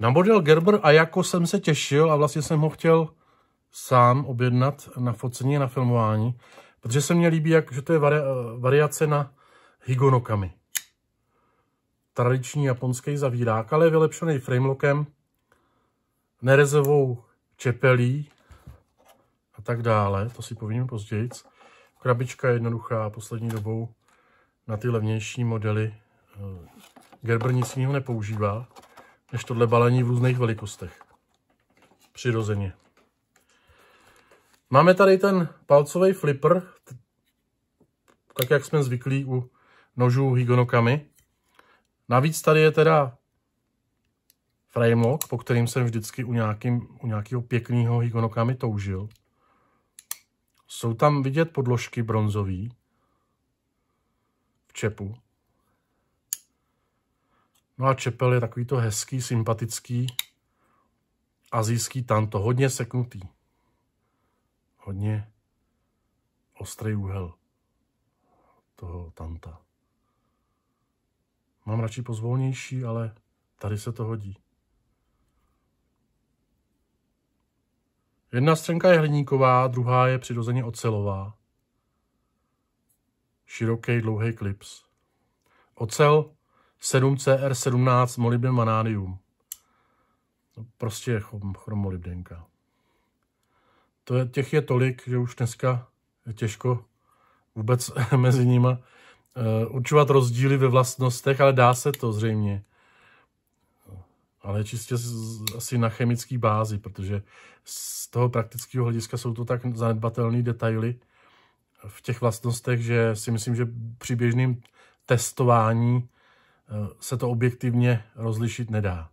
Na model Gerber a jako jsem se těšil a vlastně jsem ho chtěl sám objednat na focení a na filmování, protože se mně líbí, jak, že to je vari, variace na Higonokami. Tradiční japonský zavírák, ale je vylepšený framelokem, nerezovou čepelí a tak dále, to si povím později. Krabička je jednoduchá, poslední dobou na ty levnější modely eh, Gerber nic jiného nepoužívá než tohle balení v různých velikostech. Přirozeně. Máme tady ten palcový flipper, tak jak jsme zvyklí u nožů Higonokami. Navíc tady je teda frame lock, po kterým jsem vždycky u, nějakým, u nějakého pěkného Higonokami toužil. Jsou tam vidět podložky bronzové v čepu. No a čepel je takový to hezký, sympatický, azijský tanto, hodně seknutý. Hodně ostrý úhel toho tanta. Mám radši pozvolnější, ale tady se to hodí. Jedna střenka je hliníková, druhá je přirozeně ocelová. Široký, dlouhý klips. Ocel 7CR17 molybden vanádium. No, prostě chromolybdenka. To je, těch je tolik, že už dneska je těžko vůbec mezi nimi uh, eh, určovat rozdíly ve vlastnostech, ale dá se to zřejmě. Ale čistě z, asi na chemické bázi, protože z toho praktického hlediska jsou to tak zanedbatelné detaily v těch vlastnostech, že si myslím, že při běžném testování Eh, se to objektivně rozlišit nedá.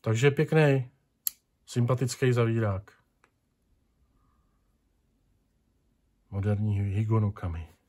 Takže pěkný, sympatický zavírák. Moderní hygonokami.